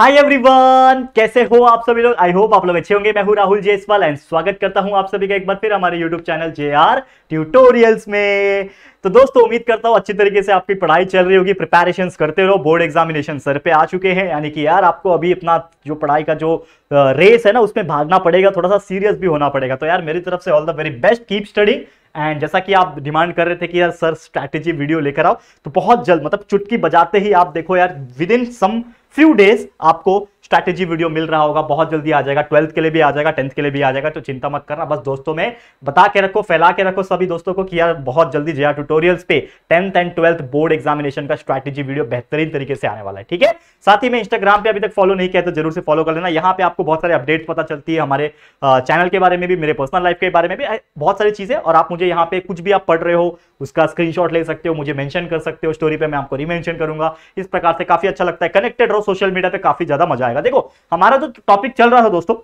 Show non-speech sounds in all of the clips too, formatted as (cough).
Hi everyone कैसे हो आप सभी लोग आई होप आप लोग अच्छे होंगे मैं हूं राहुल जेसवाल एंड स्वागत करता हूं आप सभी का एक बार फिर हमारे YouTube channel J R tutorials में तो दोस्तों उम्मीद करता हूं अच्छी तरीके से आपकी पढ़ाई चल रही होगी प्रिपेरेशन करते रहो बोर्ड एग्जामिनेशन सर पे आ चुके हैं यानी कि यार आपको अभी अपना जो पढ़ाई का जो रेस है ना उसमें भागना पड़ेगा थोड़ा सा सीरियस भी होना पड़ेगा तो यार मेरी तरफ से all the very best keep study and जैसा कि आप डिमांड कर रहे थे कि यार सर स्ट्रैटेजी वीडियो लेकर आओ तो बहुत जल्द मतलब चुटकी बजाते ही आप देखो यार with in some few days आपको स्ट्रैटेजी वीडियो मिल रहा होगा बहुत जल्दी आ जाएगा ट्वेल्थ के लिए भी आ जाएगा टेंथ के लिए भी आ जाएगा तो चिंता मत करना बस दोस्तों में बता के रखो फैला के रखो सभी दोस्तों को कि यार बहुत जल्दी जया ट्यूटोरियल्स पे tenth and twelfth board examination का स्ट्रैटेजी वीडियो बेहतरीन तरीके से आने वाला है ठीक है साथ ही में इंस्टाग्राम पे अभी तक फॉलो नहीं किया तो जरूर से फॉलो कर लेना यहाँ पे आपको बहुत सारे अपडेट्स पता चलती है हमारे चैनल के बारे में भी मेरे पर्सनल लाइफ के बारे में भी बहुत सारी चीजें और आप मुझे यहाँ पे कुछ भी आप पढ़ रहे हो उसका स्क्रीनशॉट ले सकते हो मुझे मैंशन कर सकते हो स्टोरी पर मैं आपको रिमेंशन करूंगा इस प्रकार से काफी अच्छा लगता है कनेक्टेड रहो सोशल मीडिया पे काफी ज्यादा मजा आएगा जाएगा देखो हमारा जो तो टॉपिक चल रहा था दोस्तों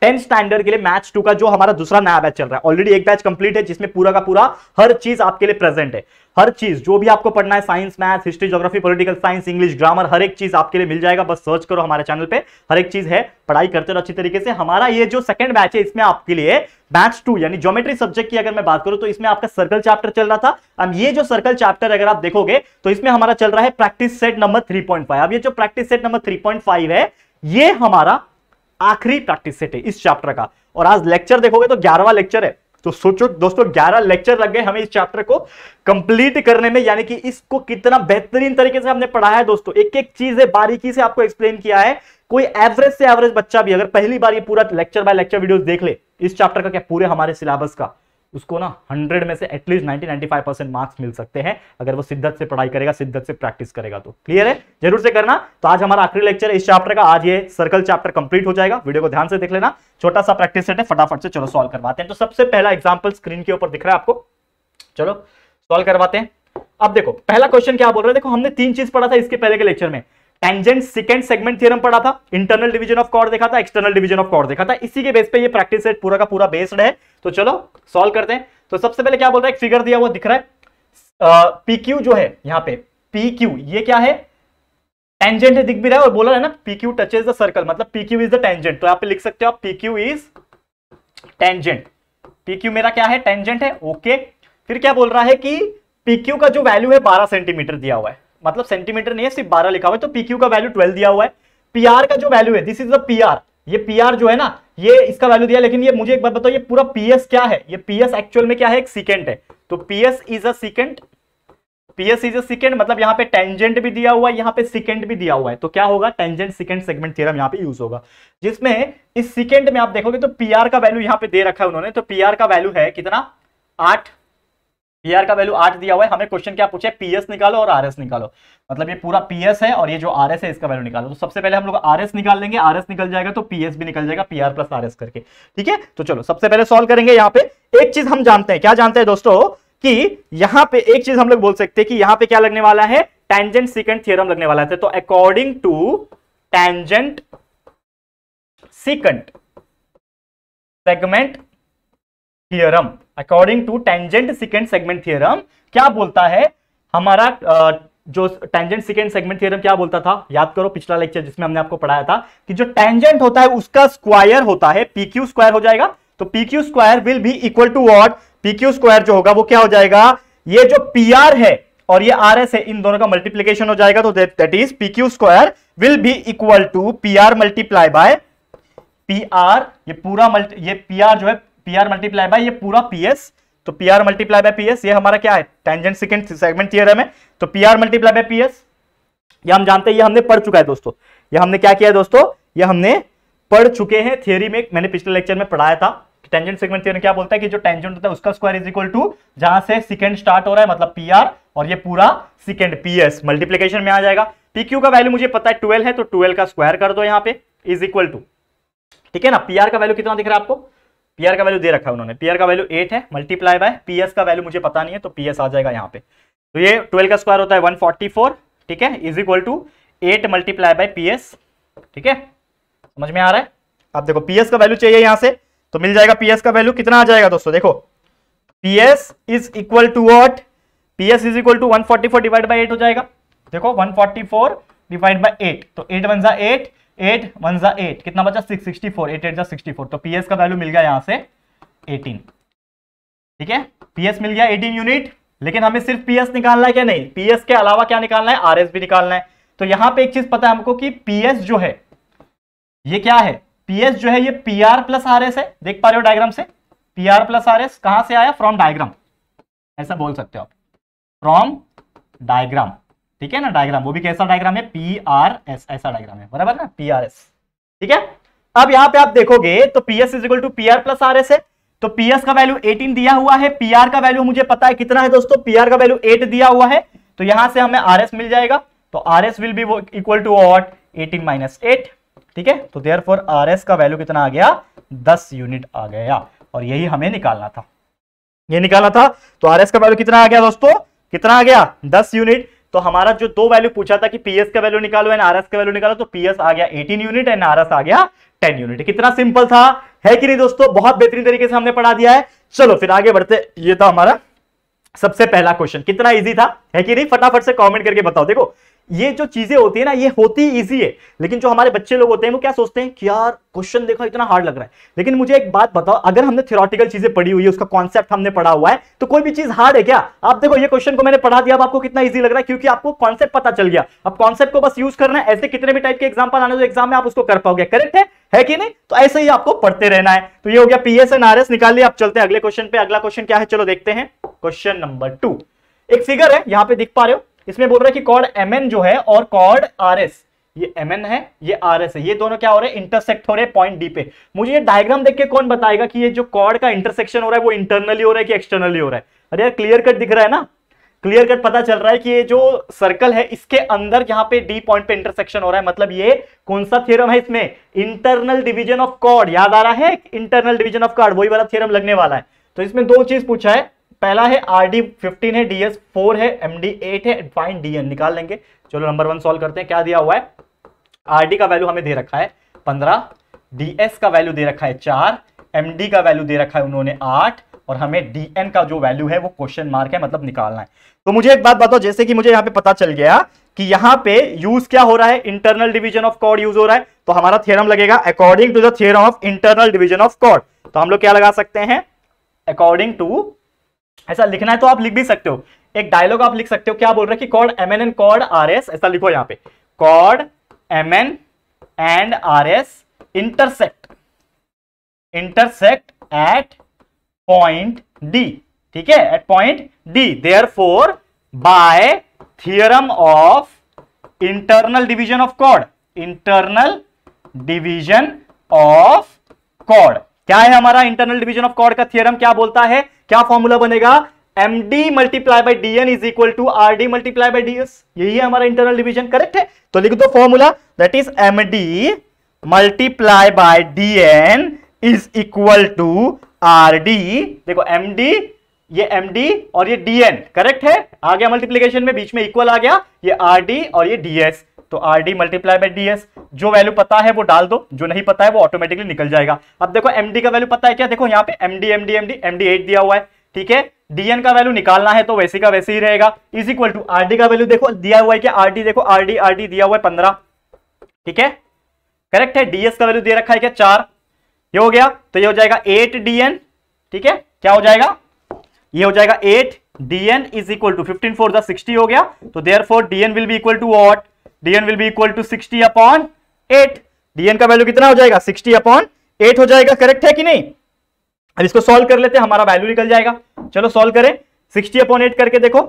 टेंथ स्टैंडर्ड के लिए मैच टू का जो हमारा दूसरा नया बैच चल रहा है ऑलरेडी एक बैच कंप्लीट है जिसमें पूरा का पूरा हर चीज आपके लिए प्रेजेंट है हर चीज जो भी आपको पढ़ना है science math history geography political science English grammar हर एक चीज आपके लिए मिल जाएगा बस सर्च करो हमारे चैनल पे हर एक चीज है पढ़ाई करते रहो अच्छी तरीके से हमारा ये जो सेकंड बैच है इसमें आपके लिए बैच टू यानी ज्योमेट्री सब्जेक्ट की अगर मैं बात करूं तो इसमें आपका सर्कल चैप्टर चल रहा था अब ये जो सर्कल चैप्टर अगर आप देखोगे तो इसमें हमारा चल रहा है प्रैक्टिस सेट नंबर थ्री अब ये जो प्रैक्टिस सेट नंबर थ्री है ये हमारा आखिरी प्रैक्टिस सेट है इस चैप्टर का और आज लेक्चर देखोगे तो ग्यारहवा लेक्चर है तो सोचो दोस्तों 11 लेक्चर लग गए हमें इस चैप्टर को कंप्लीट करने में यानी कि इसको कितना बेहतरीन तरीके से हमने पढ़ाया है दोस्तों एक एक चीज है बारीकी से आपको एक्सप्लेन किया है कोई एवरेज से एवरेज बच्चा भी अगर पहली बार ये पूरा लेक्चर बाय लेक्चर वीडियो देख ले इस चैप्टर का क्या पूरे हमारे सिलेबस का उसको ना 100 में से एटलीस्ट 90 95 परसेंट मार्क्स मिल सकते हैं अगर वो सिद्धत से पढ़ाई करेगा सिद्धत से प्रैक्टिस करेगा तो क्लियर है जरूर से करना तो आज हमारा आखिरी लेक्चर इस चैप्टर का आज ये सर्कल चैप्टर कंप्लीट हो जाएगा वीडियो को ध्यान से देख लेना छोटा सा प्रैक्टिस सेट है फटाफट से चलो सॉल्व करवाते हैं तो सबसे पहला एग्जाम्पल स्क्रीन के ऊपर दिख रहा है आपको चलो सॉल्व करवाते हैं अब देखो पहला क्वेश्चन क्या बोल रहे हैं देखो हमने तीन चीज पढ़ा था इसके पहले के लेक्चर में टेंजेंट सेकेंड सेगमेंट थ्योरम पढ़ा था इंटरनल डिवीजन ऑफ कॉर्ड देखा था एक्सटर्नल डिवीजन ऑफ कॉर्ड देखा था इसी के बेस पे ये प्रैक्टिस सेट पूरा का पूरा बेस्ड है तो चलो सॉल्व करते हैं तो सबसे पहले क्या बोल रहा है एक फिगर दिया हुआ दिख रहा है पी क्यू जो है यहाँ पे पी क्यू ये क्या है टेंजेंट दिख भी रहा है और बोला है ना P Q touches the circle मतलब P Q is the tangent तो यहाँ पे लिख सकते हो आप P Q is tangent P Q मेरा क्या है टेंजेंट है ओके okay. फिर क्या बोल रहा है कि पी क्यू का जो वैल्यू है बारह सेंटीमीटर दिया हुआ है मतलब सेंटीमीटर नहीं है सिर्फ बारह लिखा हुआ है तो पीक्यू का वैल्यू ट्वेल्व दिया हुआ है पीआर का जो वैल्यू है दिस इज द पीआर ये पीआर जो है ना ये इसका वैल्यू दिया लेकिन ये मुझे एक बात बताओ ये पूरा पीएस क्या है ये पीएस एक्चुअल में क्या है एक सिकेंड है तो PS is a secant PS is a secant मतलब यहाँ पे टेंजेंट भी दिया हुआ है यहाँ पे सिकेंड भी दिया हुआ है तो क्या होगा टेंजेंट सिकेंड सेगमेंट थ्योरम यहाँ पे यूज होगा जिसमें इस सिकेंड में आप देखोगे तो पीआर का वैल्यू यहाँ पे दे रखा है उन्होंने तो पीआर का वैल्यू है कितना आठ पीआर का वैल्यू आठ दिया हुआ है हमें क्वेश्चन क्या पूछे पीएस निकालो और आरएस निकालो मतलब ये पूरा पीएस है और ये जो आरएस है इसका वैल्यू निकालो तो सबसे पहले हम लोग आरएस निकाल लेंगे आरएस निकल जाएगा तो पीएस भी निकल जाएगा पीआर प्लस आरएस करके ठीक है तो चलो सबसे पहले सोल्व करेंगे यहाँ पे एक चीज हम जानते हैं क्या जानते हैं दोस्तों कि यहाँ पे एक चीज हम लोग बोल सकते हैं कि यहाँ पे क्या लगने वाला है टेंजेंट सिकेंड थियरम लगने वाला है तो according to tangent secant segment theorem according to tangent secant segment theorem क्या बोलता है हमारा जो टेंजेंट सिकेंड सेगमेंट थियरम क्या बोलता था याद करो पिछला लेक्चर जिसमें हमने आपको पढ़ाया था कि जो टेंजेंट होता है उसका स्क्वायर होता है पी क्यू स्क्वायर हो जाएगा तो पी क्यू स्क्वायर विल भी equal to what P Q square जो होगा वो क्या हो जाएगा ये जो पी आर है और ये आर एस है इन दोनों का मल्टीप्लीकेशन हो जाएगा तो that is P Q square will भी equal to P R multiply by P R ये पूरा मल्टी ये पी आर जो है पी आर मल्टीप्लाई बाय ये पूरा पी एस तो P R multiply by P S ये हमारा क्या है टेंजेंट सेकेंड सेगमेंट थियरम है तो P R multiply by P S ये हम जानते हैं ये हमने पढ़ चुका है दोस्तों ये हमने क्या किया है दोस्तों ये हमने पढ़ चुके हैं थियोरी में मैंने पिछले लेक्चर में पढ़ाया था कि टेंजेंट सेगमेंट थियरी क्या बोलता है कि जो टेंजेंट होता है उसका स्क्वायर इज इक्वल टू जहां से सिकेंड स्टार्ट हो रहा है मतलब पी आर और ये पूरा सिकेंड पी एस मल्टीप्लीकेशन में आ जाएगा पी क्यू का वैल्यू मुझे पता है ट्वेल्व है तो ट्वेल्व का स्क्वायर कर दो यहाँ पे इज इक्वल टू ठीक है ना पी आर का वैल्यू कितना दिख रहा है आपको पीआर का वैल्यू दे रखा है उन्होंने पीआर का वैल्यू एट है मल्टीप्लाई बाय पीएस का वैल्यू मुझे पता नहीं है तो पीएस आ जाएगा यहाँ पे तो ये ट्वेल्व का स्क्वायर होता है वन ठीक है is equal to eight multiply by P ठीक है समझ में आ रहा है आप देखो पी का वैल्यू चाहिए यहाँ से तो मिल जाएगा पी का वैल्यू कितना आ जाएगा दोस्तों देखो P S is equal to what P S is equal to one forty four divide by eight हो जाएगा देखो one forty four divide by eight तो एट वन सा एट एट वन जा एट कितना बचा six sixty four eight eight जा sixty four तो पीएस का वैल्यू मिल गया यहां से एटीन ठीक है पीएस मिल गया एटीन यूनिट लेकिन हमें सिर्फ पीएस निकालना है क्या नहीं पीएस के अलावा क्या निकालना है आरएस भी निकालना है तो यहां पे एक चीज पता है हमको कि पीएस जो है ये क्या है पीएस जो है ये P R plus R S है देख पा रहे हो डायग्राम से P R plus R S कहां से आया फ्रॉम डायग्राम ऐसा बोल सकते हो आप फ्रॉम डायग्राम ठीक है ना डायग्राम वो भी कैसा डायग्राम है पी आर एस ऐसा डायग्राम है बराबर ना पी आर एस ठीक है अब यहाँ पे आप देखोगे तो P S is equal to P R plus R S है तो पी एस का वैल्यू 18 दिया हुआ है पी आर का वैल्यू मुझे पता है कितना है दोस्तों पी आर का वैल्यू 8 दिया हुआ है तो यहां से हमें आर एस मिल जाएगा तो R S will be equal to what eighteen minus eight ठीक है तो देयर फोर आर एस का वैल्यू कितना आ गया दस यूनिट आ गया और यही हमें निकालना था ये निकालना था तो आर एस का वैल्यू कितना आ गया दोस्तों कितना आ गया दस यूनिट तो हमारा जो दो वैल्यू पूछा था कि पीएस का वैल्यू निकालो एंड आरएस का वैल्यू निकालो तो पीएस आ गया 18 यूनिट एंड आरएस आ गया 10 यूनिट कितना सिंपल था है कि नहीं दोस्तों बहुत बेहतरीन तरीके से हमने पढ़ा दिया है चलो फिर आगे बढ़ते ये था हमारा सबसे पहला क्वेश्चन कितना इजी था है कि नहीं फटाफट से कमेंट करके बताओ देखो ये जो चीजें होती है ना ये होती ईजी है लेकिन जो हमारे बच्चे लोग होते हैं वो क्या सोचते हैं कि यार क्वेश्चन देखो इतना हार्ड लग रहा है लेकिन मुझे एक बात बताओ अगर हमने थियोरटिकल चीजें पढ़ी हुई है उसका कॉन्सेप्ट हमने पढ़ा हुआ है तो कोई भी चीज हार्ड है क्या आप देखो ये क्वेश्चन को मैंने पढ़ा दिया अब आपको कितना ईजी लग रहा है क्योंकि आपको कॉन्सेप्ट पता चल गया अब कॉन्सेप्ट को बस यूज करना है ऐसे कितने भी टाइप के एग्जाम्पल आने एग्जाम में आप उसको कर पाओगे करेक्ट है है कि नहीं तो ऐसे ही आपको पढ़ते रहना है तो ये हो गया पीएस एन आर एस निकाल लिया आप चलते हैं अगले क्वेश्चन पे अगला क्वेश्चन क्या है चलो देखते हैं क्वेश्चन नंबर टू एक फिगर है यहाँ पे दिख पा रहे हो इसमें बोल रहा है कि कॉर्ड एम जो है और कॉर्ड आर ये एम है ये आर है ये दोनों क्या हो रहे हैं इंटरसेक्ट हो रहे हैं पॉइंट डी पे मुझे ये डायग्राम देख के कौन बताएगा कि ये जो कॉर्ड का इंटरसेक्शन हो रहा है वो इंटरनली हो रहा है कि एक्सटर्नली हो रहा है अरे यार क्लियर कट दिख रहा है ना क्लियर कट पता चल रहा है कि ये जो सर्कल है इसके अंदर यहाँ पे डी पॉइंट पे इंटरसेक्शन हो रहा है मतलब ये कौन सा थ्योरम है इसमें इंटरनल डिवीजन ऑफ कॉर्ड याद आ रहा है इंटरनल डिवीजन ऑफ कॉर्ड वही वाला थ्योरम लगने वाला है तो इसमें दो चीज पूछा है पहला है आर डी फिफ्टीन है डी एस फोर है एम डी एट है फाइन डी एन निकाल लेंगे चलो नंबर वन सॉल्व करते हैं क्या दिया हुआ है आर डी का वैल्यू हमें दे रखा है पंद्रह डी एस का वैल्यू दे रखा है चार एम डी का वैल्यू दे रखा है उन्होंने आठ और हमें डी एन का जो वैल्यू है वो क्वेश्चन मार्क है मतलब निकालना है तो मुझे एक बात बताओ जैसे कि मुझे यहाँ पे पता चल गया कि यहाँ पे यूज क्या हो रहा है इंटरनल डिवीजन ऑफ कॉड यूज हो रहा है तो हमारा थ्योरम लगेगा according to the theorem of internal division of कॉड तो हम लोग क्या लगा सकते हैं अकॉर्डिंग टू ऐसा लिखना है तो आप लिख भी सकते हो एक डायलॉग आप लिख सकते हो क्या बोल रहे हैं कि code M N N code are S ऐसा लिखो यहां पे code M N and R S intersect intersect at point D ठीक है eight point D there four by theorem of internal division of code internal division of code क्या है हमारा internal division of cord का theorem क्या बोलता है क्या फॉर्मूला बनेगा M D multiply by D N is equal to R D multiply by D S यही है हमारा इंटरनल डिवीजन करेक्ट है तो लिख दो formula that is M D multiply by D N is equal to R D देखो M D ये M D और ये डी एन करेक्ट है आ गया मल्टीप्लीकेशन में बीच में इक्वल आ गया ये आर डी और ये डी एस तो R D multiply by D S जो वैल्यू पता है वो डाल दो जो नहीं पता है वो ऑटोमेटिकली निकल जाएगा अब देखो एम डी का वैल्यू पता है क्या देखो यहाँ पे M D M D M D M D eight दिया हुआ है ठीक है डीएन का वैल्यू निकालना है तो वैसे का वैसे ही रहेगा is equal to R D का वैल्यू देखो दिया हुआ है क्या आर डी देखो आर डी आर डी दिया हुआ है पंद्रह ठीक है करेक्ट है डीएस का वैल्यू दे रखा है क्या चार ये हो गया तो ये हो जाएगा एट डीएन ठीक है क्या हो जाएगा ये हो जाएगा eight dn is equal to 15 for the 60 हो गया तो there therefore DN will be equal to what dn will be equal to 60 upon 8 dn का वैल्यू कितना हो जाएगा 60 अपॉन 8 हो जाएगा करेक्ट है कि नहीं अब इसको सॉल्व कर लेते हैं हमारा वैल्यू निकल जाएगा चलो सॉल्व करें 60 अपॉन 8 करके देखो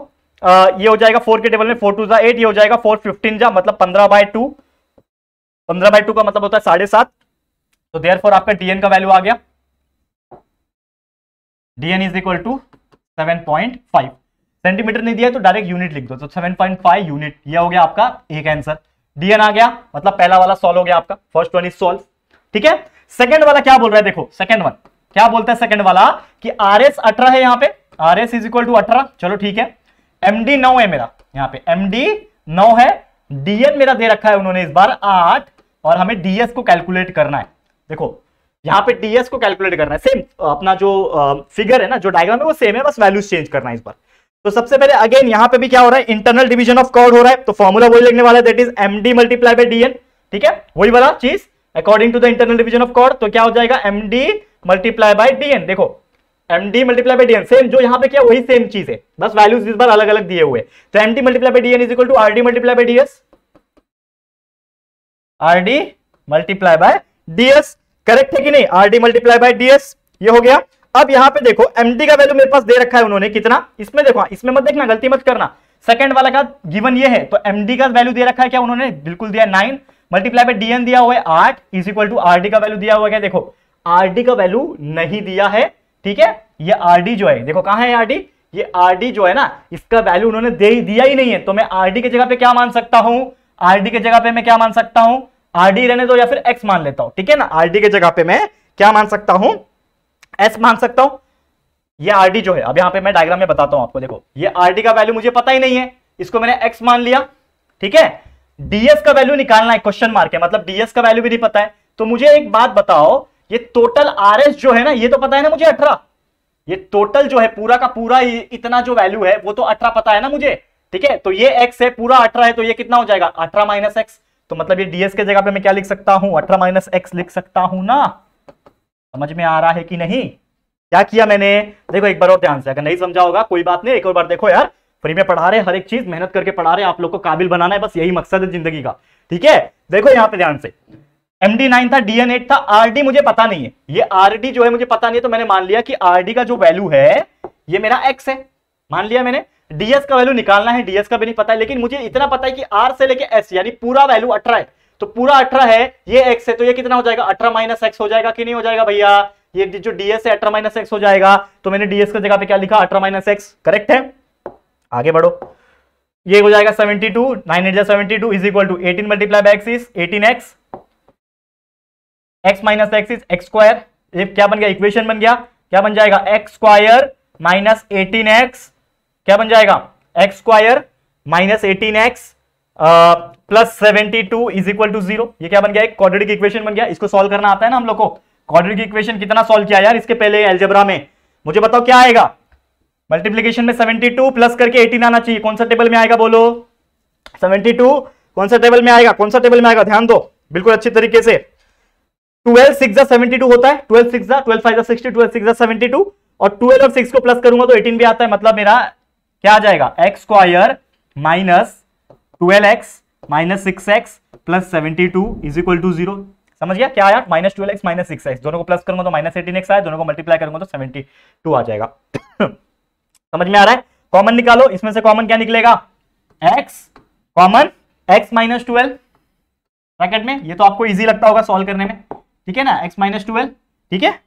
आ, ये हो जाएगा 4 के टेबल में 4 टू जा एट ये हो जाएगा 4 15 जा मतलब 15 बाय टू पंद्रह बाय टू का मतलब होता है साढ़े सात तो देयर फॉर आपका डीएन का वैल्यू आ गया DN is equal to seven point five centimetre नहीं दिया तो डायरेक्ट यूनिट लिख दो तो 7.5 यूनिट ये हो गया आपका एक आंसर डीएन आ गया मतलब पहला वाला सॉल्व हो गया आपका फर्स्ट वन इज सॉल्व ठीक है सेकंड वाला क्या बोल रहा है देखो सेकंड वन क्या बोलता है सेकंड वाला कि आर एस अठारह है यहाँ पे R S is equal to अठारह चलो ठीक है एमडी नौ है मेरा यहाँ पे एमडी नौ है डीएन मेरा दे रखा है उन्होंने इस बार आठ और हमें डीएस को कैलकुलेट करना है देखो यहाँ पे डीएस को कैलकुलेट करना है सेम अपना जो फिगर है ना जो डायग्राम है वो सेम है बस वैल्यूज चेंज करना है इस बार तो सबसे पहले अगेन यहां पे भी क्या हो रहा है इंटरनल डिवीजन ऑफ कॉर्ड हो रहा है तो फॉर्मूला वही लगने वाला है that is MD multiply by DN ठीक है वही वाला चीज according to the internal division of chord तो क्या हो जाएगा एमडी मल्टीप्लाई बाई डीएन देखो MD multiply by DN same जो यहां पे किया वही सेम चीज है बस वैल्यूज इस बार अलग अलग दिए हुए तो MD multiply by DN is equal to D multiply by DS RD multiply by DS correct है कि नहीं डी मल्टीप्लाई बाय डीएस ये हो गया अब यहां पे देखो MD का वैल्यू मेरे पास दे रखा है उन्होंने कितना इसमें देखो इसमें मत देखना गलती मत करना सेकंड वाला का गिवन ये है तो MD का वैल्यू दे रखा है क्या उन्होंने बिल्कुल दिया नाइन मल्टीप्लाई बाई डीएन दिया हुआ है आठ इज इक्वल टू आर का वैल्यू दिया हुआ क्या देखो आर का वैल्यू नहीं दिया है ठीक है ये आर जो है देखो कहां है आर ये आर जो है ना इसका वैल्यू उन्होंने दे ही दिया ही नहीं है तो मैं आर की जगह पे क्या मान सकता हूं आर की जगह पे मैं क्या मान सकता हूं आर रहने दो या फिर एक्स मान लेता हूं ठीक है ना आर की जगह पे मैं क्या मान सकता हूं एस मान सकता हूं ये आरडी जो है अब यहां पे मैं डायग्राम में बताता हूं आपको देखो ये आरडी का वैल्यू मुझे पता ही नहीं है इसको मैंने एक्स मान लिया ठीक है डीएस का वैल्यू निकालना है क्वेश्चन मार्क है मतलब डीएस का वैल्यू भी नहीं पता है तो मुझे एक बात बताओ ये टोटल आरएस जो है ना ये तो पता है ना मुझे अठारह ये टोटल जो है पूरा का पूरा इतना जो वैल्यू है वो तो अठारह पता है ना मुझे ठीक है तो ये एक्स है पूरा अठारह है तो ये कितना हो जाएगा अठारह माइनस एक्स तो मतलब ये डीएस के जगह पे मैं क्या लिख सकता हूं अठारह माइनस एक्स लिख सकता हूं ना समझ में आ रहा है कि नहीं क्या किया मैंने देखो एक बार और ध्यान से अगर नहीं समझा होगा कोई बात नहीं एक और बार देखो यार फ्री में पढ़ा रहे हर एक चीज मेहनत करके पढ़ा रहे आप लोग को काबिल बनाना है बस यही मकसद है जिंदगी का ठीक है देखो यहाँ पे ध्यान से डी नाइन था डीएन एट था डी मुझे पता नहीं है ये डी जो है मुझे पता नहीं है तो मैंने मान लिया कि डी का जो वैल्यू है ये मेरा एक्स है मान लिया मैंने डीएस का वैल्यू निकालना है डीएस का भी नहीं पता है लेकिन मुझे इतना पता है कि आर से लेके एस यानी पूरा वैल्यू अठारह है तो पूरा अठारह है ये एक्स है तो ये कितना हो जाएगा अठारह माइनस एक्स हो जाएगा कि नहीं हो जाएगा भैया ये जो डीएस है अठारह माइनस एक्स हो जाएगा तो मैंने डीएस की जगह पे क्या लिखा अठारह माइनस एक्स करेक्ट है आगे बढ़ो ये हो जाएगा seventy two nine eight seventy two is equal to eighteen multiply by X is eighteen X X minus X is X square ये क्या बन गया इक्वेशन बन गया क्या बन जाएगा X square minus eighteen X क्या बन जाएगा X square minus eighteen X plus seventy two is equal to zero ये क्या बन गया एक क्वाड्रेटिक इक्वेशन बन गया इसको सॉल्व करना आता है ना हम लोग को क्वाड्रेटिक इक्वेशन कितना सॉल्व किया यार इसके पहले एल्जेब्रा में मुझे बताओ क्या आएगा मल्टीप्लीकेशन में सेवेंटी टू प्लस करके एटीन आना चाहिए कौन सा टेबल में आएगा बोलो सेवेंटी टू कौन सा टेबल में आएगा कौन सा टेबल में आएगा ध्यान दो बिल्कुल अच्छी तरीके से ट्वेल्व सिक्स सेवेंटी टू होता है twelve six twelve five sixty twelve six seventy two और ट्वेल्व और सिक्स को प्लस करूंगा तो एटीन भी आता है मतलब मेरा क्या आ जाएगा X square minus twelve X minus six X plus seventy two is equal to zero समझ गया क्या आया minus twelve X minus six X दोनों को प्लस करूंगा तो माइनस एटीन एक्स आया दोनों को मल्टीप्लाई करूंगा तो सेवेंटी टू आ जाएगा (coughs) समझ में आ रहा है कॉमन निकालो इसमें से कॉमन क्या निकलेगा x common x minus twelve bracket में ये तो आपको इजी लगता होगा सॉल्व करने में ठीक है ना x माइनस ट्वेल्व ठीक है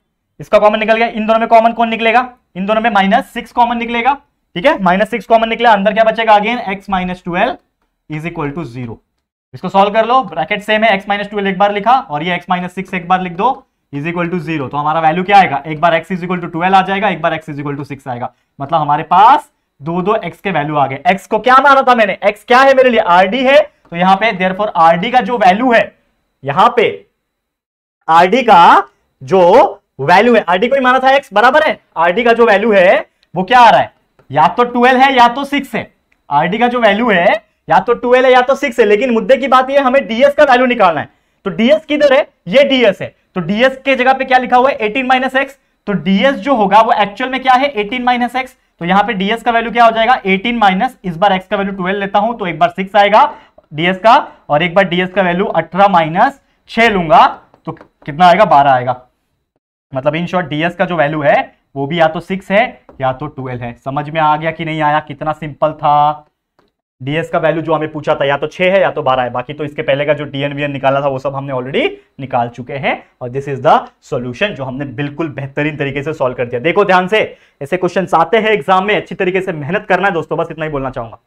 इसका कॉमन निकल गया इन दोनों में कॉमन कौन निकलेगा इन दोनों में माइनस सिक्स कॉमन निकलेगा ठीक है माइनस सिक्स कॉमन निकला अंदर क्या बचेगा again x minus twelve is equal to zero इसको सॉल्व कर लो ब्रैकेट सेम है एक्स माइनस ट्वेल्व एक बार लिखा और ये एक्स माइनस सिक्स एक बार लिख दो इज इक्वल टू जीरो तो हमारा वैल्यू क्या आएगा एक बार X is equal to twelve आ जाएगा एक बार X is equal to six आएगा मतलब हमारे पास दो दो एक्स के वैल्यू आ गए एक्स को क्या माना था मैंने एक्स क्या है मेरे लिए आरडी है तो यहाँ पे देर फॉर आरडी का जो वैल्यू है यहाँ पे आरडी का जो वैल्यू है आरडी को ही माना था एक्स बराबर है आरडी का जो वैल्यू है वो क्या आ रहा है या तो ट्वेल्व है या तो सिक्स है आरडी का जो वैल्यू है या तो ट्वेल्व है या तो सिक्स है लेकिन मुद्दे की बात यह हमें डीएस का वैल्यू निकालना है तो डीएस किधर है ये डीएस है तो डीएस के जगह पे क्या लिखा हुआ है एटीन माइनस एक्स तो डीएस जो होगा वो एक्चुअल में क्या है एटीन माइनस एक्स तो यहाँ पे डीएस का वैल्यू क्या हो जाएगा एटीन माइनस इस बार एक्स का वैल्यू ट्वेल्व लेता हूं तो एक बार सिक्स आएगा डीएस का और एक बार डीएस का वैल्यू अठारह माइनस छह लूंगा तो कितना आएगा बारह आएगा मतलब इन शॉर्ट डीएस का जो वैल्यू है वो भी या तो सिक्स है या तो ट्वेल्व है समझ में आ गया कि नहीं आया कितना सिंपल था डीएस का वैल्यू जो हमें पूछा था या तो छह है या तो बारह है बाकी तो इसके पहले का जो डीएन वीएन निकाला था वो सब हमने ऑलरेडी निकाल चुके हैं और दिस इज द सॉल्यूशन जो हमने बिल्कुल बेहतरीन तरीके से सॉल्व कर दिया देखो ध्यान से ऐसे क्वेश्चन आते हैं एग्जाम में अच्छी तरीके से मेहनत करना है दोस्तों बस इतना ही बोलना चाहूंगा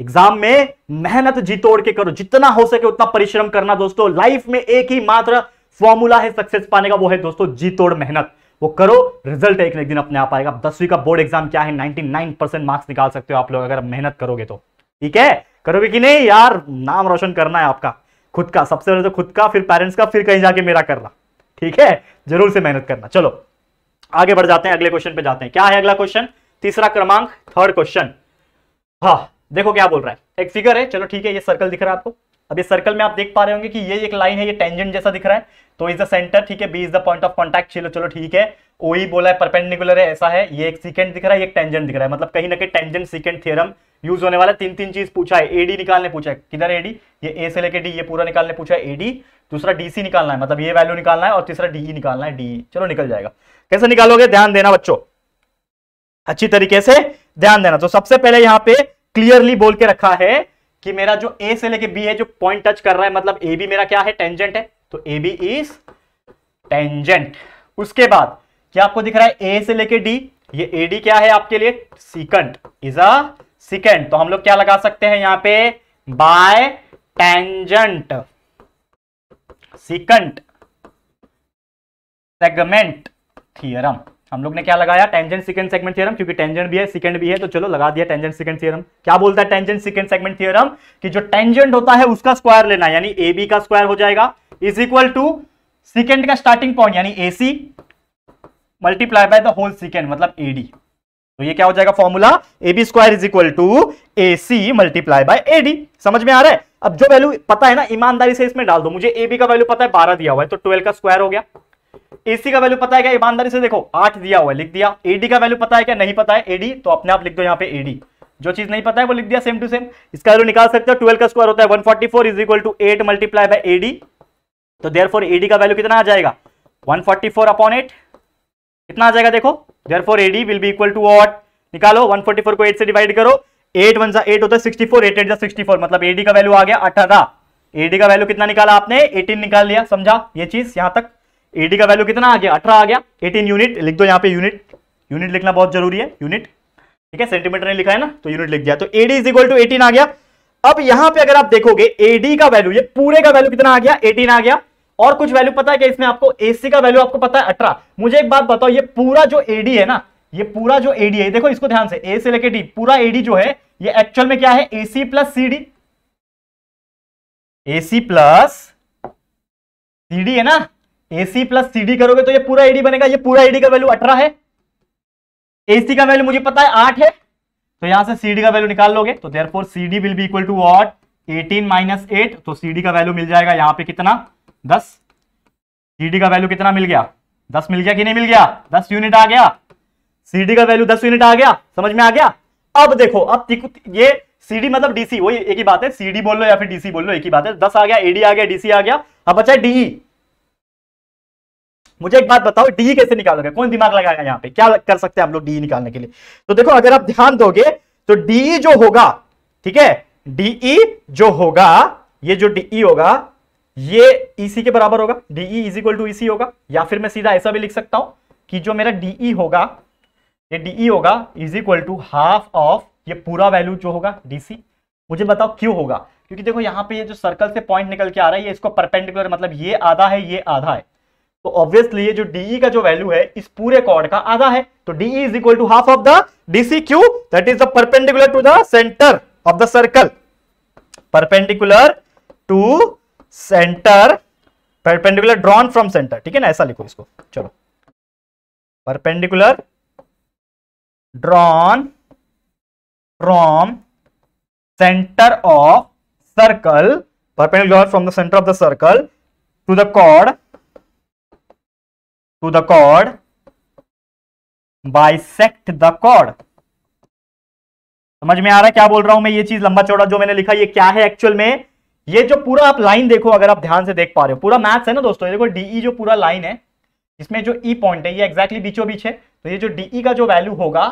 एग्जाम में मेहनत जी तोड़ के करो जितना हो सके उतना परिश्रम करना दोस्तों लाइफ में एक ही मात्र फॉर्मूला है सक्सेस पाने का वो है दोस्तों जी तोड़ मेहनत वो करो रिजल्ट एक ना एक दिन अपने आप आएगा दसवीं का बोर्ड एग्जाम क्या है 99 परसेंट मार्क्स निकाल सकते हो आप लोग अगर मेहनत करोगे तो ठीक है करोगे कि नहीं यार नाम रोशन करना है आपका खुद का सबसे पहले तो खुद का फिर पेरेंट्स का फिर कहीं जाके मेरा करना ठीक है जरूर से मेहनत करना चलो आगे बढ़ जाते हैं अगले क्वेश्चन पे जाते हैं क्या है अगला क्वेश्चन तीसरा क्रमांक थर्ड क्वेश्चन हाँ देखो क्या बोल रहा है एक फिगर है चलो ठीक है ये सर्कल दिख रहा है आपको अब ये सर्कल में आप देख पा रहे होंगे कि ये एक लाइन है ये टेंजेंट जैसा दिख रहा है तो इज द सेंटर ठीक है B is the point of contact चलो चलो ठीक है ओ ही e बोला है परपेंडिकुलर है ऐसा है ये एक सीकेंट दिख रहा है एक टेंजेंट दिख रहा है मतलब कहीं ना कहीं टेंजेंट सीकेंट थियरम यूज होने वाला तीन तीन चीज पूछा है एडी निकालने पूछा है किधर एडी ये ए से लेके डी ये पूरा निकालने पूछा है एडी दूसरा डीसी निकालना है मतलब ये वैल्यू निकालना है और तीसरा डीई e निकालना है डीई e। चलो निकल जाएगा कैसे निकालोगे ध्यान देना बच्चों अच्छी तरीके से ध्यान देना तो सबसे पहले यहाँ पे क्लियरली बोल के रखा है कि मेरा जो ए से लेके बी है जो पॉइंट टच कर रहा है मतलब ए भी मेरा क्या है टेंजेंट है तो ए बी इज टेंजेंट उसके बाद क्या आपको दिख रहा है ए से लेके डी ये ए डी क्या है आपके लिए सिकंड इज अ सिकंड तो हम लोग क्या लगा सकते हैं यहां पे by tangent secant segment theorem हम लोग ने क्या लगाया टेंजेंट सिकेंड सेगमेंट थियरम क्योंकि टेंजेंट भी है सिकेंड भी है तो चलो लगा दिया टेंजेंट सिकेंड थियरम क्या बोलता है टेंजेंट सिकेंड सेगमेंट थियरम कि जो टेंजेंट होता है उसका स्क्वायर लेना यानी ए बी का स्क्वायर हो जाएगा इज इक्वल टू सिकेंड का स्टार्टिंग पॉइंट यानी A C multiply by the whole secant मतलब ए डी तो ये क्या हो जाएगा formula A B square is equal to A C multiply by A D समझ में आ रहा है अब जो वैल्यू पता है ना ईमानदारी से इसमें डाल दो मुझे ए बी का वैल्यू पता है बारह दिया हुआ है तो ट्वेल्व का स्क्वायर हो गया एसी का वैल्यू पता है क्या ईमानदारी से देखो आठ दिया हुआ है लिख दिया एडी का वैल्यू पता है क्या नहीं पता है एडी तो अपने आप लिख दो यहाँ पे एडी जो चीज नहीं पता है वो लिख दिया सेम टू सेम इसका वैल्यू निकाल सकते हो ट्वेल्व का स्क्वायर होता है one forty four is equal to eight multiply by AD तो देयर फोर एडी का वैल्यू कितना आ जाएगा 144 फोर्टी फोर अपॉन एट कितना आ जाएगा देखो therefore AD will be equal to what निकालो 144 को 8 से डिवाइड करो 8 वन जा एट होता है सिक्सटी फोर मतलब एडी का वैल्यू आ गया अठारह एडी का वैल्यू कितना निकाला आपने 18 निकाल लिया समझा ये चीज यहां तक एडी का वैल्यू कितना आ गया अठारह आ गया एटीन यूनिट लिख दो यहाँ पे यूनिट यूनिट लिखना बहुत जरूरी है यूनिट ठीक है सेंटीमीटर ने लिखा है ना तो यूनिट लिख दिया तो AD is equal to eighteen आ गया अब यहां पे अगर आप देखोगे एडी का वैल्यू ये पूरे का वैल्यू कितना आ गया एटीन आ गया और कुछ वैल्यू पता है क्या इसमें आपको एसी का वैल्यू आपको पता है अठारह मुझे एक बात बताओ ये पूरा जो एडी है ना ये पूरा जो एडी है देखो इसको ध्यान से ए से लेके डी पूरा एडी जो है ये एक्चुअल में क्या है AC plus C D AC plus C D है ना एसी प्लस सी डी करोगे तो ये पूरा एडी बनेगा ये पूरा एडी का वैल्यू अठारह है एसी का वैल्यू मुझे पता है आठ है तो यहां से सीडी का वैल्यू निकाल लोगे तो there therefore CD will be equal to what eighteen minus eight तो सीडी का वैल्यू मिल जाएगा यहां पे कितना दस सीडी का वैल्यू कितना मिल गया दस मिल गया कि नहीं मिल गया दस यूनिट आ गया सी का वैल्यू दस यूनिट आ गया समझ में आ गया अब देखो अब ये सीडी मतलब डीसी वही एक ही बात है सीडी बोल लो या फिर डीसी बोल लो एक ही बात है दस आ गया एडी आ गया डीसी आ गया अब बचा डीई e। मुझे एक बात बताओ डी e कैसे निकालोगे कौन दिमाग लगाएगा यहाँ पे क्या कर सकते हैं हम लोग डीई e निकालने के लिए तो देखो अगर आप ध्यान दोगे तो डीई जो होगा ठीक है डीई जो होगा ये जो डीई होगा ये ईसी e के बराबर होगा DE is equal to EC होगा या फिर मैं सीधा ऐसा भी लिख सकता हूं कि जो मेरा डीई e होगा ये डीई e होगा is equal to half of ये पूरा वैल्यू जो होगा डीसी मुझे बताओ क्यों होगा क्योंकि देखो यहां पे ये जो सर्कल से पॉइंट निकल के आ रहा है ये इसको परपेंडिकुलर मतलब ये आधा है ये आधा है तो ऑब्वियसली ये जो डीई का जो वैल्यू है इस पूरे कॉर्ड का आधा है तो DE is equal to half of the DC Q that is the perpendicular to the centre of the circle perpendicular to centre perpendicular drawn from centre ठीक है ना ऐसा लिखो इसको चलो perpendicular drawn from centre of circle perpendicular from the centre of the circle to the chord to the chord bisect the chord समझ में आ रहा है क्या बोल रहा हूं मैं ये चीज लंबा चौड़ा जो मैंने लिखा ये क्या है एक्चुअल में ये जो पूरा आप लाइन देखो अगर आप ध्यान से देख पा रहे हो पूरा मैथ्स है ना दोस्तों ये देखो डीई e जो पूरा लाइन है इसमें जो ई e पॉइंट है ये एक्जैक्टली बीचों बीच है तो ये जो डीई e का जो वैल्यू होगा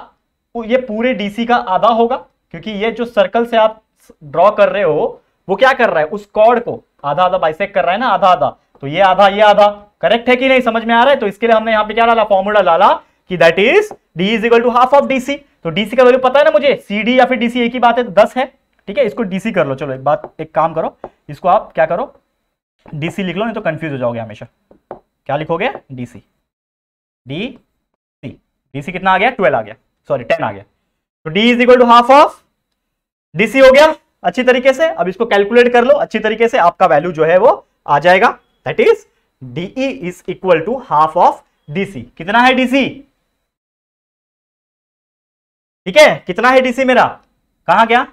वो ये पूरे डीसी का आधा होगा क्योंकि ये जो सर्कल से आप ड्रॉ कर रहे हो वो क्या कर रहा है उस कॉर्ड को आधा आधा बाइसेक कर रहा है ना आधा आधा तो ये आधा ये आधा करेक्ट है कि नहीं समझ में आ रहा है तो इसके लिए हमने यहाँ पे क्या डाला फॉर्मूला डाला कि that is D is equal to half of DC तो डीसी का वैल्यू पता है ना मुझे सी या फिर डीसी एक ही बात है तो दस है ठीक है इसको डीसी कर लो चलो एक बात एक काम करो इसको आप क्या करो डीसी लिख लो नहीं तो कंफ्यूज हो जाओगे हमेशा क्या लिखोगे डीसी डी सी डीसी कितना आ गया ट्वेल्व आ गया सॉरी टेन आ गया तो D is equal to half of DC हो गया अच्छी तरीके से अब इसको कैलकुलेट कर लो अच्छी तरीके से आपका वैल्यू जो है वो आ जाएगा that is D is equal to half of DC कितना है डीसी ठीक है कितना है डीसी मेरा कहा गया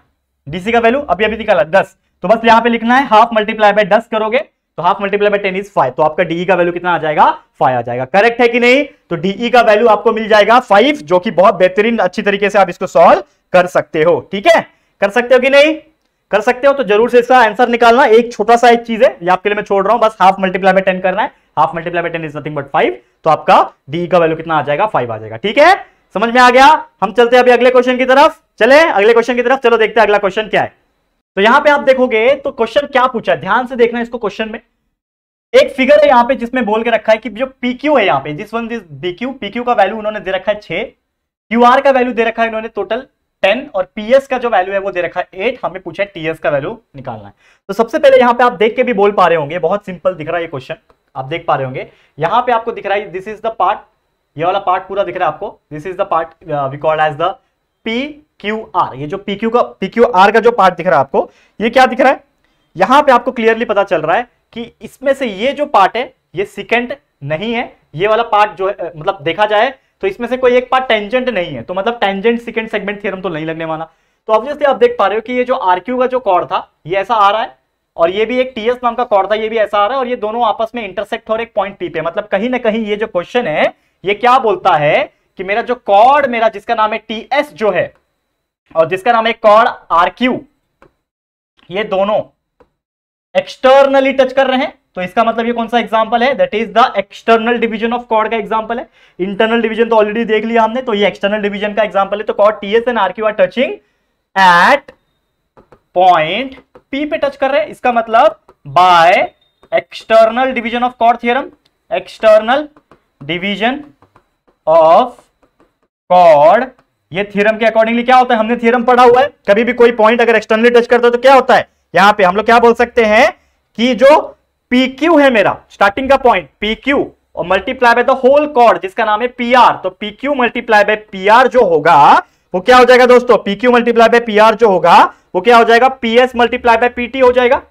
डीसी का वैल्यू अभी अभी निकाला दस तो बस यहाँ पे लिखना है हाफ मल्टीप्लाई बाय दस करोगे तो half multiply by ten is five तो आपका डीई e का वैल्यू कितना आ जाएगा फाइव आ जाएगा करेक्ट है कि नहीं तो डीई e का वैल्यू आपको मिल जाएगा फाइव जो कि बहुत बेहतरीन अच्छी तरीके से आप इसको सॉल्व कर सकते हो ठीक है कर सकते हो कि नहीं कर सकते हो तो जरूर से इसका आंसर निकालना एक छोटा सा एक चीज है ये आपके लिए मैं छोड़ रहा हूं बस हाफ मल्टीप्लाई बाय टेन करना है half multiply by ten is nothing but five तो आपका डीई e का वैल्यू कितना आ जाएगा फाइव आ जाएगा ठीक है समझ में आ गया हम चलते हैं अभी अगले क्वेश्चन की तरफ चले अगले क्वेश्चन की तरफ चलो देखते हैं अगला क्वेश्चन क्या है तो यहां पे आप देखोगे तो क्वेश्चन क्या पूछा है ध्यान से देखना इसको क्वेश्चन में एक फिगर है यहाँ पे जिसमें बोल के रखा है कि जो PQ है यहां पे जिस वन दिस BQ PQ का वैल्यू उन्होंने दे रखा है छह QR का वैल्यू दे रखा है इन्होंने टोटल टेन और PS का जो वैल्यू है वो दे रखा है एट हमें पूछा है TS का वैल्यू निकालना है तो सबसे पहले यहाँ पे आप देख के भी बोल पा रहे होंगे बहुत सिंपल दिख रहा है ये क्वेश्चन आप देख पा रहे होंगे यहाँ पे आपको दिख रहा है दिस इज द पार्ट ये वाला पार्ट पूरा दिख रहा है आपको this is the part record as the P Q R ये जो पी क्यू का पी क्यू आर का जो पार्ट दिख रहा है आपको ये क्या दिख रहा है यहां पे आपको क्लियरली पता चल रहा है कि इसमें से ये जो पार्ट है ये सिकेंड नहीं है ये वाला पार्ट जो है मतलब देखा जाए तो इसमें से कोई एक पार्ट टेंजेंट नहीं है तो मतलब टेंजेंट सिकेंड सेगमेंट थियरम तो नहीं लगने वाला तो ऑब्वियसली आप देख पा रहे हो कि ये जो क्यू का जो कॉर्ड था ये ऐसा आ रहा है और ये भी एक टीएस नाम का कॉर्ड था ये भी ऐसा आ रहा है और ये दोनों आपस में इंटरसेक्ट हो रहे एक पॉइंट पी पे मतलब कहीं ना कहीं ये जो क्वेश्चन है ये क्या बोलता है कि मेरा जो कॉर्ड मेरा जिसका नाम है टीएस जो है और जिसका नाम है कॉड आरक्यू ये दोनों एक्सटर्नली टच कर रहे हैं तो इसका मतलब ये कौन सा एग्जाम्पल है that is the external division of कॉड का एग्जाम्पल है इंटरनल डिवीजन तो ऑलरेडी देख लिया हमने तो ये एक्सटर्नल डिवीजन का एग्जाम्पल है तो code S and RQ are touching eight point P पे टच कर रहे हैं इसका मतलब by external division of code theorem external division of code ये थ्योरम के अकॉर्डिंगली क्या होता है हमने थ्योरम पढ़ा हुआ है कभी भी कोई पॉइंट अगर एक्सटर्नली टच करता है तो क्या होता है यहां पे हम लोग क्या बोल सकते हैं कि जो PQ है मेरा स्टार्टिंग का पॉइंट PQ और multiply by the whole chord जिसका नाम है PR तो PQ मल्टीप्लाई बाय PR जो होगा वो क्या हो जाएगा दोस्तों PQ मल्टीप्लाई बाय PR जो होगा वो क्या हो जाएगा PS मल्टीप्लाई बाय PT हो जाएगा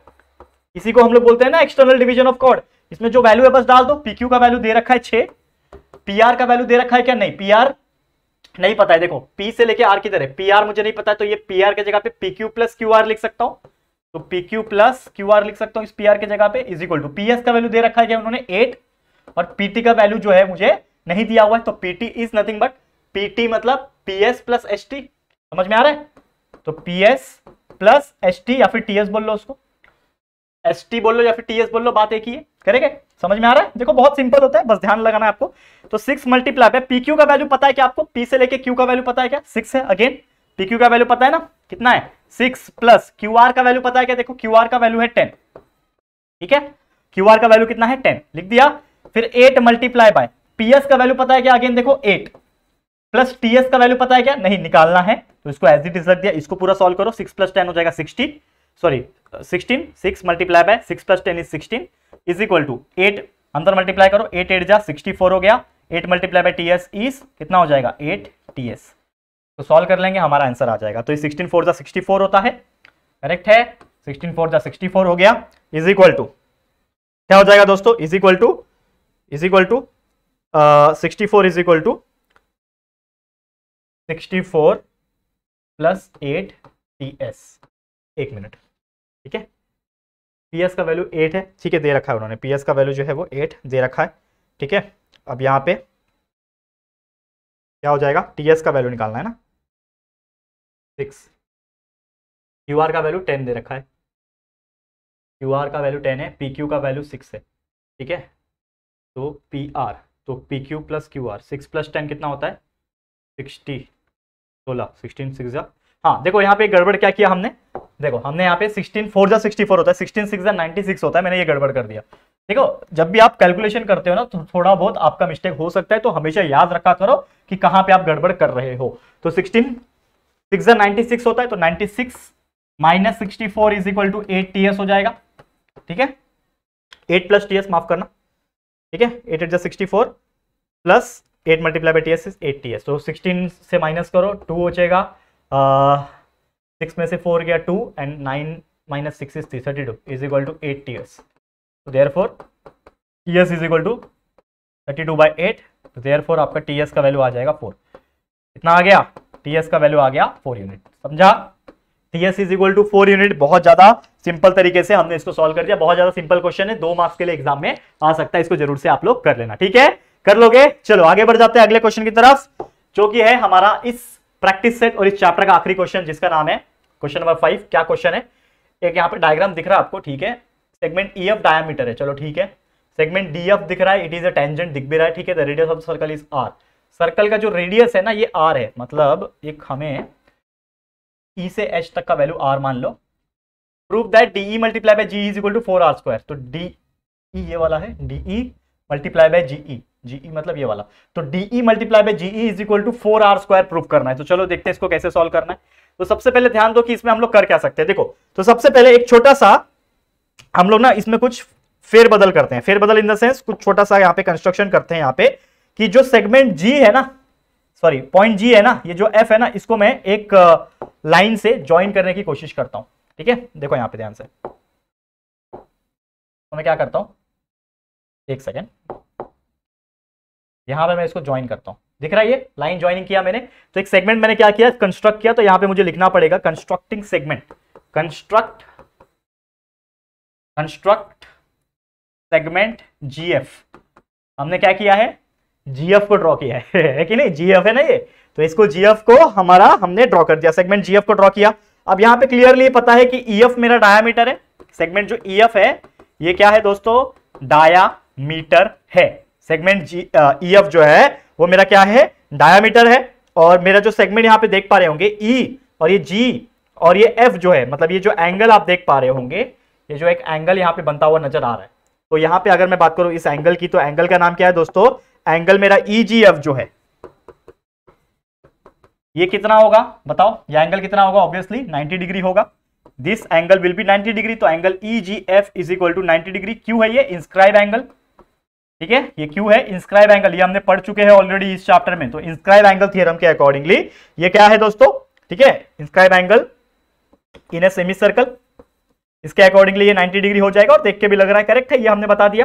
इसी को हम लोग बोलते हैं ना एक्सटर्नल डिवीजन ऑफ कॉर्ड इसमें जो वैल्यू है बस डाल दो PQ का वैल्यू दे रखा है छह पीआर का वैल्यू दे रखा है क्या नहीं पीआर नहीं पता है देखो पी से लेके आर किधर है पी आर मुझे नहीं पता है तो ये पी आर के जगह पे P Q plus Q R लिख सकता हूँ तो P Q plus Q R लिख सकता हूँ इस पी आर के जगह पे is equal to P S का वैल्यू दे रखा है क्या उन्होंने एट और पीटी का वैल्यू जो है मुझे नहीं दिया हुआ है तो PT is nothing but PT मतलब P S plus S T समझ में आ रहा है तो P S plus S T या फिर टी एस बोल लो उसको एस टी बोल लो या फिर टी एस बोल लो बात एक ही है करेगा समझ में आ रहा है देखो बहुत सिंपल होता है बस ध्यान लगाना आपको तो सिक्स मल्टीप्लाई पी क्यू का वैल्यू पता है क्या आपको पी से लेके क्यू का वैल्यू पता है क्या सिक्स है अगेन पी क्यू का वैल्यू पता है ना कितना है सिक्स प्लस क्यू आर का वैल्यू पता है क्या देखो क्यू आर का वैल्यू है टेन ठीक है क्यू आर का वैल्यू कितना है टेन लिख दिया फिर eight multiply by P S का वैल्यू पता है क्या अगेन देखो एट प्लस टीएस का वैल्यू पता है क्या नहीं निकालना है तो इसको एज इट इज रख दिया इसको पूरा सॉल्व करो सिक्स प्लस टेन हो जाएगा sixty sorry sixteen six multiply by six plus ten is sixteen is equal to eight अंदर मल्टीप्लाई करो एट एट जा सिक्सटी फोर हो गया eight multiply by T S is कितना हो जाएगा एट टी एस तो सॉल्व कर लेंगे हमारा आंसर आ जाएगा तो सिक्सटीन फोर जा सिक्सटी फोर होता है करेक्ट है सिक्सटीन फोर जा सिक्सटी फोर हो गया इज इक्वल टू क्या हो जाएगा दोस्तों is equal to is equal to sixty four is equal to sixty four plus eight T S एक मिनट ठीक है पीएस का वैल्यू एट है ठीक है दे रखा है उन्होंने पीएस का वैल्यू जो है वो एट दे रखा है ठीक है अब यहाँ पे क्या हो जाएगा टीएस का वैल्यू निकालना है ना सिक्स क्यू आर का वैल्यू टेन दे रखा है क्यू आर का वैल्यू टेन है पी क्यू का वैल्यू सिक्स है ठीक है तो पी आर तो P Q plus Q R six plus ten कितना होता है सिक्सटी सोलह सिक्सटीन सिक्स हाँ देखो यहाँ पे गड़बड़ क्या किया हमने देखो हमने यहाँ पे सिक्सटीन फोर जो सिक्सटी फोर होता है सिक्सटीन सिक्स जा नाइन्टी सिक्स होता है मैंने ये गड़बड़ कर दिया देखो जब भी आप कैलकुलेशन करते हो ना तो थोड़ा बहुत आपका मिस्टेक हो सकता है तो हमेशा याद रखा करो कि कहाँ पे आप गड़बड़ कर रहे हो तो सिक्सटीन सिक्स जा नाइन्टी सिक्स होता है तो ninety six minus sixty four is equal to eight T S हो जाएगा ठीक है एट प्लस टी एस माफ करना ठीक है एट एट जा sixty four plus eight multiply by T S is eight T S तो सिक्सटीन से माइनस करो टू हो जाएगा सिक्स में से फोर गया two and nine minus six is three thirty two is equal to eight T S तो there therefore T S is equal to thirty two by eight तो there therefore आपका T S का value आ जाएगा four इतना आ गया T S का वैल्यू आ गया फोर यूनिट समझा T S is equal to four unit बहुत ज्यादा सिंपल तरीके से हमने इसको सॉल्व कर दिया बहुत ज्यादा सिंपल क्वेश्चन है दो मार्क्स के लिए एग्जाम में आ सकता है इसको जरूर से आप लोग कर लेना ठीक है कर लोगे चलो आगे बढ़ जाते हैं अगले क्वेश्चन की तरफ जो कि है हमारा इस प्रैक्टिस सेट और इस चैप्टर का आखिरी क्वेश्चन जिसका नाम है क्वेश्चन नंबर फाइव क्या क्वेश्चन है एक यहाँ पे डायग्राम दिख रहा है आपको ठीक है सेगमेंट ई एफ डायामीटर है चलो ठीक है सेगमेंट डी एफ दिख रहा है इट इज अ टेंजेंट दिख भी रहा है ठीक है the radius of circle is R circle का जो रेडियस है ना ये आर है मतलब एक हमें ई e से एच तक का वैल्यू आर मान लो prove that D E multiply by G is equal to four R square तो डी ई e ये वाला है D E multiply by G E GE e मतलब ये वाला तो DE multiply by GE is equal to four R square proof करना है तो चलो देखते हैं इसको कैसे सॉल्व करना है तो सबसे पहले ध्यान दो कि इसमें हम लोग कर क्या सकते हैं देखो तो सबसे पहले एक छोटा सा हम लोग ना इसमें कुछ फेर बदल करते हैं फेर बदल इन द सेंस कुछ छोटा सा यहाँ पे कंस्ट्रक्शन करते हैं यहाँ पे कि जो सेगमेंट जी है ना सॉरी पॉइंट जी है ना ये जो एफ है ना इसको मैं एक लाइन से ज्वाइन करने की कोशिश करता हूं ठीक है देखो यहां पे ध्यान से तो मैं क्या करता हूं एक सेकेंड यहाँ पे मैं इसको ज्वाइन करता हूँ दिख रहा है ये लाइन ज्वाइनिंग किया मैंने तो एक सेगमेंट मैंने क्या किया कंस्ट्रक्ट किया तो यहाँ पे मुझे लिखना पड़ेगा constructing segment construct construct segment GF हमने क्या किया है जीएफ को ड्रॉ किया (laughs) है, कि नहीं जीएफ है ना ये तो इसको जीएफ को हमारा हमने ड्रॉ कर दिया सेगमेंट जीएफ को ड्रॉ किया अब यहाँ पे क्लियरली पता है कि ईएफ e मेरा डायामीटर है सेगमेंट जो ईएफ e है ये क्या है दोस्तों डाया मीटर है सेगमेंट जी ई एफ जो है वो मेरा क्या है डायामीटर है और मेरा जो सेगमेंट यहाँ पे देख पा रहे होंगे ई e, और ये जी और ये एफ जो है मतलब ये जो एंगल आप देख पा रहे होंगे ये जो एक एंगल यहाँ पे बनता हुआ नजर आ रहा है तो यहाँ पे अगर मैं बात करूँ इस एंगल की तो एंगल का नाम क्या है दोस्तों एंगल मेरा ई जी एफ जो है ये कितना होगा बताओ ये एंगल कितना होगा ऑब्वियसली 90 डिग्री होगा this angle will be 90 degree तो angle E G F is equal to 90 degree क्यों है ये इंस्क्राइब एंगल ठीक है ये क्यू है इंस्क्राइब एंगल ये हमने पढ़ चुके हैं ऑलरेडी इस चैप्टर में तो इंस्क्राइब एंगल थियरम के अकॉर्डिंगली ये क्या है दोस्तों ठीक है inscribe angle in a semi circle इसके अकॉर्डिंगली ये 90 डिग्री हो जाएगा और देख के भी लग रहा है करेक्ट है ये हमने बता दिया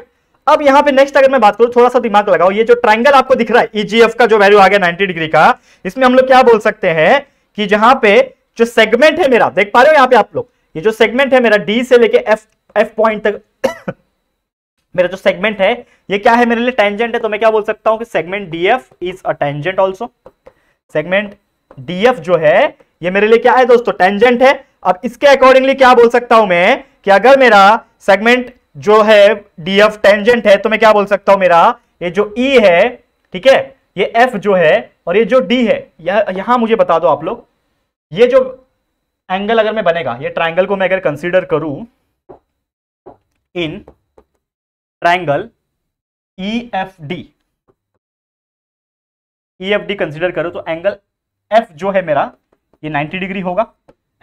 अब यहाँ पे नेक्स्ट अगर मैं बात करूं थोड़ा सा दिमाग लगाओ ये जो ट्राइंगल आपको दिख रहा है ईजीएफ e का जो वैल्यू आ गया 90 डिग्री का इसमें हम लोग क्या बोल सकते हैं कि जहां पे जो सेगमेंट है मेरा देख पा रहे हो यहाँ पे आप लोग ये जो सेगमेंट है मेरा डी से लेके एफ एफ पॉइंट तक मेरा जो सेगमेंट है ये क्या है मेरे लिए टेंजेंट है तो मैं क्या बोल सकता हूं कि segment D F is a tangent also segment D F जो है ये मेरे लिए क्या है दोस्तों टेंजेंट है अब इसके अकॉर्डिंगली क्या बोल सकता हूं मैं कि अगर मेरा सेगमेंट जो है डी एफ टेंजेंट है तो मैं क्या बोल सकता हूं मेरा ये जो ई e है ठीक है ये एफ जो है और ये जो डी है यह, यहां मुझे बता दो आप लोग ये जो एंगल अगर मैं बनेगा ये ट्राइंगल को मैं अगर कंसिडर करूं in triangle E F D E F D consider करो तो एंगल एफ जो है मेरा ये 90 डिग्री होगा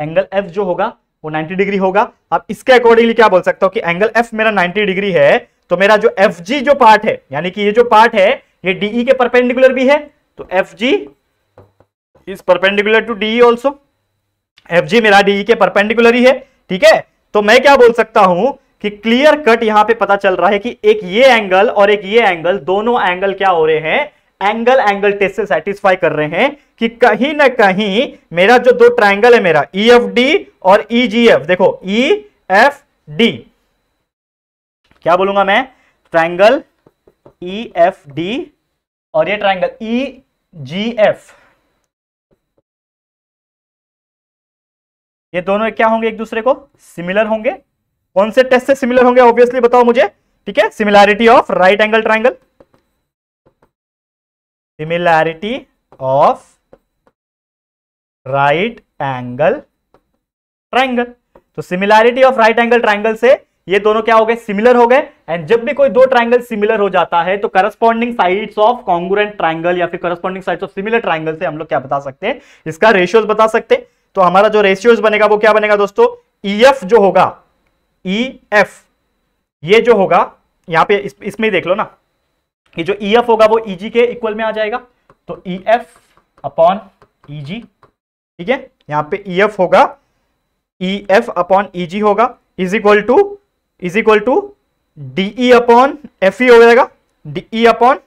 एंगल एफ जो होगा वो 90 डिग्री होगा अब इसके अकॉर्डिंगली क्या बोल सकता हूं कि एंगल एफ मेरा 90 डिग्री है तो मेरा जो एफ जी जो पार्ट है यानी कि ये जो पार्ट है ये डीई e के परपेंडिकुलर भी है तो F G is perpendicular to DE also F G मेरा डीई e के परपेंडिकुलर ही है ठीक है तो मैं क्या बोल सकता हूं कि क्लियर कट यहां पे पता चल रहा है कि एक ये एंगल और एक ये एंगल दोनों एंगल क्या हो रहे हैं एंगल एंगल टेस्ट से सेटिस्फाई कर रहे हैं कि कहीं ना कहीं मेरा जो दो ट्राइंगल है मेरा ई एफ डी और ई जी एफ देखो ई एफ डी क्या बोलूंगा मैं ट्राइंगल ई एफ डी और ये ट्राइंगल ई जी एफ ये दोनों क्या होंगे एक दूसरे को सिमिलर होंगे कौन से टेस्ट से सिमिलर होंगे ऑब्वियसली बताओ मुझे ठीक है similarity of right angle triangle similarity of right angle triangle तो similarity of right angle triangle से ये दोनों क्या हो गए सिमिलर हो गए एंड जब भी कोई दो ट्राइंगल सिमिलर हो जाता है तो corresponding sides of congruent triangle या फिर corresponding sides of similar triangle से हम लोग क्या बता सकते हैं इसका रेशियोज बता सकते हैं तो हमारा जो रेशियोज बनेगा वो क्या बनेगा दोस्तों ई e जो होगा ई e एफ ये जो होगा यहां पे इस, इसमें देख लो ना कि जो ई e एफ होगा वो ई e जी के इक्वल में आ जाएगा तो ई एफ अपॉन ई जी ठीक है यहां पे ई एफ होगा E F upon E G होगा is equal to is equal to D E upon F E हो जाएगा D E upon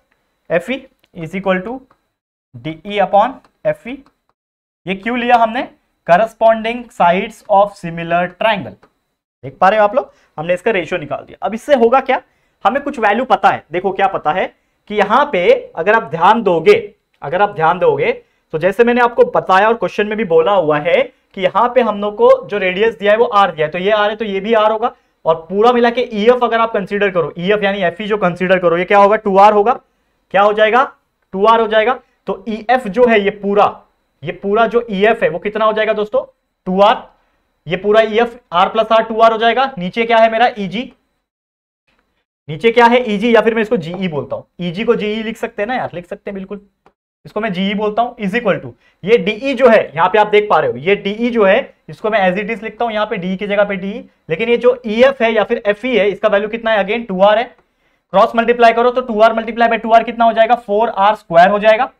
F E is equal to D E upon F E ये क्यों लिया हमने corresponding sides of similar triangle देख पा रहे हो आप लोग हमने इसका रेशियो निकाल दिया अब इससे होगा क्या हमें कुछ वैल्यू पता है देखो क्या पता है कि यहां पे अगर आप ध्यान दोगे अगर आप ध्यान दोगे तो जैसे मैंने आपको बताया और क्वेश्चन में भी बोला हुआ है कि यहां पे हम लोग को जो रेडियस दिया है वो आर दिया है तो ये आर है तो ये भी आर होगा और पूरा मिला के ई e एफ अगर आप कंसिडर करो ई e एफ यानी एफ ई e जो कंसिडर करो ये क्या होगा टू आर होगा क्या हो जाएगा टू आर हो जाएगा तो ई एफ जो है ये पूरा ये पूरा जो ई एफ है वो कितना हो जाएगा दोस्तों टू आर ये पूरा E F R plus R two R हो जाएगा नीचे क्या है मेरा ईजी e नीचे क्या है ईजी e या फिर मैं इसको जीई e बोलता हूं ईजी को जीई लिख सकते हैं ना यार लिख सकते हैं बिल्कुल इसको मैं जीई बोलता हूं इज इक्वल टू ये डीई जो है यहां पे आप देख पा रहे हो ये डीई जो है इसको मैं एज इट इज लिखता हूं यहां पे डीई की जगह पे डीई लेकिन ये जो ई एफ है या फिर एफ ई है इसका वैल्यू कितना है अगेन टू आर है क्रॉस मल्टीप्लाई करो तो two R multiply by two R कितना हो जाएगा फोर आर स्क्वायर हो जाएगा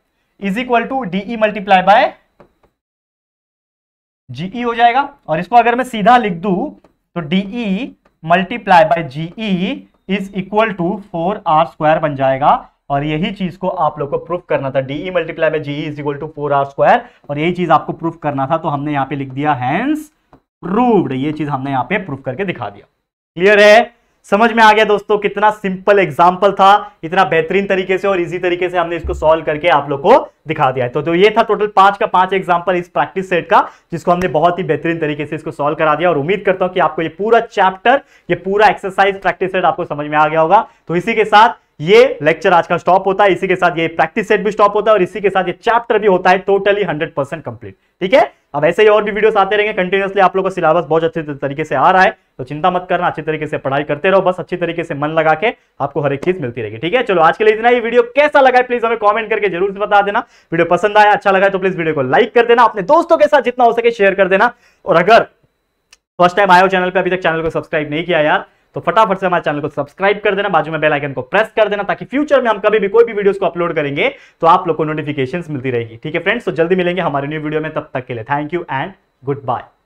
is equal to DE multiply by GE e हो जाएगा और इसको अगर मैं सीधा लिख दू तो DE multiply by GE is equal to four R square बन जाएगा और यही चीज को आप लोग को प्रूफ करना था DE multiply by GE is equal to four R square और यही चीज आपको प्रूफ करना था तो हमने यहाँ पे लिख दिया हैंस प्रूव्ड ये चीज हमने यहाँ पे प्रूफ करके दिखा दिया क्लियर है समझ में आ गया दोस्तों कितना सिंपल एग्जाम्पल था इतना बेहतरीन तरीके से और इजी तरीके से हमने इसको सॉल्व करके आप लोग को दिखा दिया है तो, तो ये था टोटल पांच का पांच एग्जाम्पल इस प्रैक्टिस सेट का जिसको हमने बहुत ही बेहतरीन तरीके से इसको सॉल्व करा दिया और उम्मीद करता हूं कि आपको ये पूरा चैप्टर ये पूरा एक्सरसाइज प्रैक्टिस सेट आपको समझ में आ गया होगा तो इसी के साथ ये लेक्चर आज का स्टॉप होता है इसी के साथ ये प्रैक्टिस सेट भी स्टॉप होता है और इसी के साथ ये चैप्टर भी होता है टोटली हंड्रेड परसेंट कंप्लीट ठीक है अब ऐसे ही और भी वीडियोस आते रहेंगे कंटिन्यूसली आप लोगों का सिलेबस बहुत अच्छे तरीके से आ रहा है तो चिंता मत करना अच्छी तरीके से पढ़ाई करते रहो बस अच्छी तरीके से मन लगा के आपको हर एक चीज मिलती रहेगी ठीक है चलो आज के लिए इतना ही वीडियो कैसा लगा है प्लीज हमें कमेंट करके जरूर से बता देना वीडियो पसंद आया अच्छा लगा तो प्लीज वीडियो को लाइक कर देना अपने दोस्तों के साथ जितना हो सके शेयर कर देना और अगर फर्स्ट टाइम आयो चैनल पर अभी तक चैनल को सब्सक्राइब नहीं किया यार तो फटाफट से हमारे चैनल को सब्सक्राइब कर देना बाजू में बेल आइकन को प्रेस कर देना ताकि फ्यूचर में हम कभी भी कोई भी वीडियोस को अपलोड करेंगे तो आप लोग को नोटिफिकेशन मिलती रहेगी ठीक है फ्रेंड्स तो जल्दी मिलेंगे हमारे न्यू वीडियो में तब तक के लिए thank you and good bye